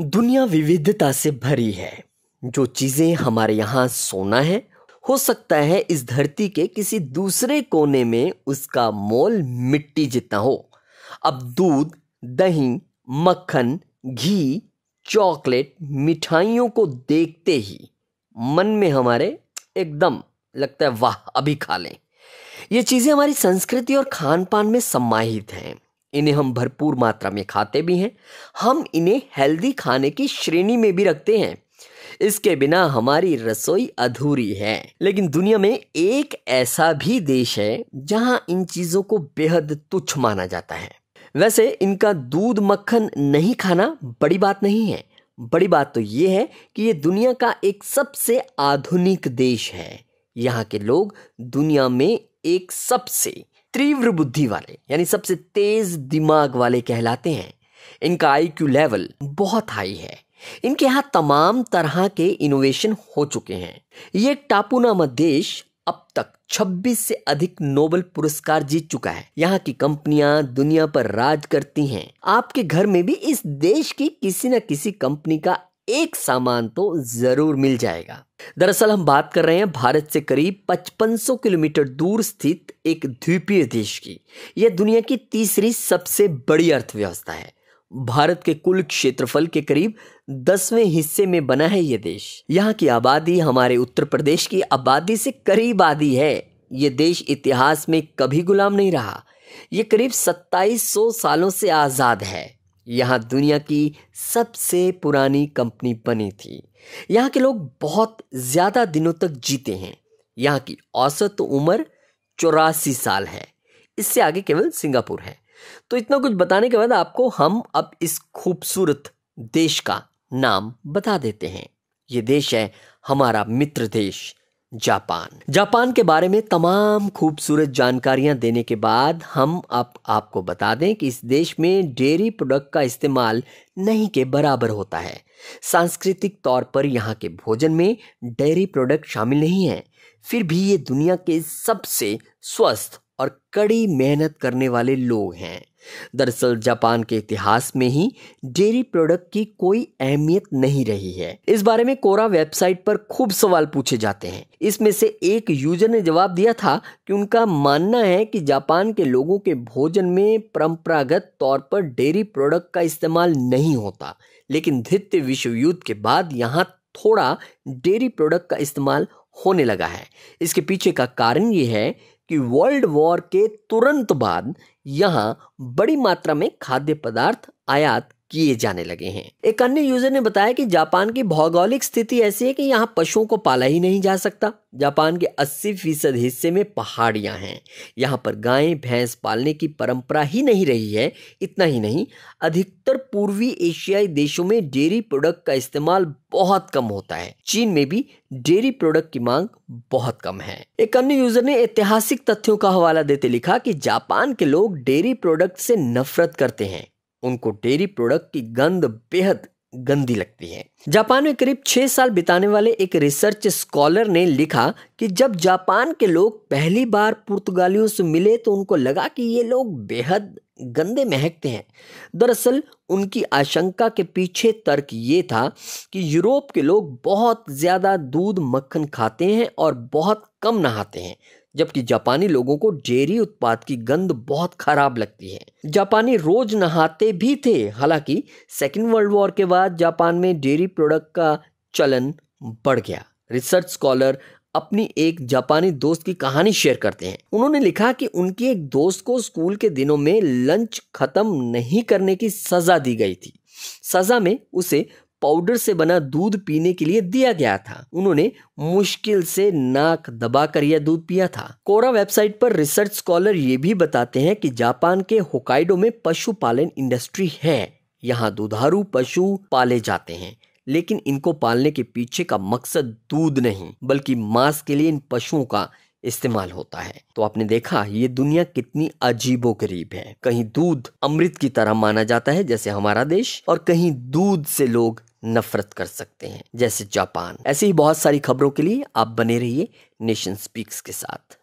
दुनिया विविधता से भरी है जो चीज़ें हमारे यहाँ सोना है हो सकता है इस धरती के किसी दूसरे कोने में उसका मोल मिट्टी जितना हो अब दूध दही मक्खन घी चॉकलेट मिठाइयों को देखते ही मन में हमारे एकदम लगता है वाह अभी खा लें ये चीज़ें हमारी संस्कृति और खान पान में समाहित हैं इन्हें हम भरपूर मात्रा में खाते भी हैं हम इन्हें हेल्दी खाने की श्रेणी में भी रखते हैं इसके बिना हमारी रसोई अधूरी है लेकिन दुनिया में एक ऐसा भी देश है जहां इन चीज़ों को बेहद तुच्छ माना जाता है वैसे इनका दूध मक्खन नहीं खाना बड़ी बात नहीं है बड़ी बात तो ये है कि ये दुनिया का एक सबसे आधुनिक देश है यहाँ के लोग दुनिया में एक सबसे तीव्र बुद्धि वाले यानी सबसे तेज दिमाग वाले कहलाते हैं इनका आईक्यू लेवल बहुत हाई है इनके यहां तमाम तरह के इनोवेशन हो चुके हैं ये एक टापू नामा देश अब तक 26 से अधिक नोबल पुरस्कार जीत चुका है यहाँ की कंपनियां दुनिया पर राज करती हैं आपके घर में भी इस देश की किसी न किसी कंपनी का एक सामान तो ज़रूर मिल जाएगा दरअसल हम बात कर रहे हैं भारत से करीब 5500 किलोमीटर दूर स्थित एक द्वीपीय देश की यह दुनिया की तीसरी सबसे बड़ी अर्थव्यवस्था है भारत के कुल क्षेत्रफल के करीब दसवें हिस्से में बना है यह देश यहाँ की आबादी हमारे उत्तर प्रदेश की आबादी से करीब आधी है ये देश इतिहास में कभी गुलाम नहीं रहा ये करीब 2700 सालों से आज़ाद है यहाँ दुनिया की सबसे पुरानी कंपनी बनी थी यहाँ के लोग बहुत ज़्यादा दिनों तक जीते हैं यहाँ की औसत उम्र चौरासी साल है इससे आगे केवल सिंगापुर है तो इतना कुछ बताने के बाद आपको हम अब इस खूबसूरत देश का नाम बता देते हैं ये देश है हमारा मित्र देश जापान जापान के बारे में तमाम खूबसूरत जानकारियां देने के बाद हम अब आपको बता दें कि इस देश में डेयरी प्रोडक्ट का इस्तेमाल नहीं के बराबर होता है सांस्कृतिक तौर पर यहाँ के भोजन में डेयरी प्रोडक्ट शामिल नहीं है फिर भी ये दुनिया के सबसे स्वस्थ और कड़ी मेहनत करने वाले लोग हैं दरअसल जापान के इतिहास में ही डेयरी प्रोडक्ट की कोई अहमियत नहीं रही है इस बारे में कोरा वेबसाइट पर खूब सवाल पूछे जाते हैं इसमें से एक यूजर ने जवाब दिया था कि उनका मानना है कि जापान के लोगों के भोजन में परंपरागत तौर पर डेयरी प्रोडक्ट का इस्तेमाल नहीं होता लेकिन द्वितीय विश्व युद्ध के बाद यहाँ थोड़ा डेयरी प्रोडक्ट का इस्तेमाल होने लगा है इसके पीछे का कारण ये है कि वर्ल्ड वॉर के तुरंत बाद यहाँ बड़ी मात्रा में खाद्य पदार्थ आयात किए जाने लगे हैं एक अन्य यूजर ने बताया कि जापान की भौगोलिक स्थिति ऐसी है कि यहाँ पशुओं को पाला ही नहीं जा सकता जापान के 80 फीसद हिस्से में पहाड़ियाँ हैं यहाँ पर गायें भैंस पालने की परंपरा ही नहीं रही है इतना ही नहीं अधिकतर पूर्वी एशियाई देशों में डेयरी प्रोडक्ट का इस्तेमाल बहुत कम होता है चीन में भी डेयरी प्रोडक्ट की मांग बहुत कम है एक अन्य यूजर ने ऐतिहासिक तथ्यों का हवाला देते लिखा कि जापान के लोग डेयरी प्रोडक्ट से नफरत करते हैं उनको डेयरी प्रोडक्ट की गंध बेहद गंदी लगती है जापान में करीब छह साल बिताने वाले एक रिसर्च स्कॉलर ने लिखा कि जब जापान के लोग पहली बार पुर्तगालियों से मिले तो उनको लगा कि ये लोग बेहद गंदे महकते हैं दरअसल उनकी आशंका के पीछे तर्क ये था कि यूरोप के लोग बहुत ज़्यादा दूध मक्खन खाते हैं और बहुत कम नहाते हैं जबकि जापानी लोगों को डेयरी उत्पाद की गंध बहुत खराब लगती है जापानी रोज नहाते भी थे हालांकि सेकेंड वर्ल्ड वॉर के बाद जापान में डेयरी प्रोडक्ट का चलन बढ़ गया रिसर्च स्कॉलर अपनी एक जापानी दोस्त की कहानी शेयर करते हैं उन्होंने लिखा कि उनकी एक दोस्त को स्कूल के दिनों में लंच खत्म नहीं करने की सजा दी गई थी सजा में उसे पाउडर से बना दूध पीने के लिए दिया गया था उन्होंने मुश्किल से नाक कर यह दूध पिया था कोरा वेबसाइट पर रिसर्च स्कॉलर ये भी बताते हैं कि जापान के होकाइडो में पशुपालन इंडस्ट्री है यहाँ दुधारू पशु पाले जाते हैं लेकिन इनको पालने के पीछे का मकसद दूध नहीं बल्कि मांस के लिए इन पशुओं का इस्तेमाल होता है तो आपने देखा ये दुनिया कितनी अजीबो गरीब है कहीं दूध अमृत की तरह माना जाता है जैसे हमारा देश और कहीं दूध से लोग नफरत कर सकते हैं जैसे जापान ऐसी ही बहुत सारी खबरों के लिए आप बने रहिए नेशन स्पीक्स के साथ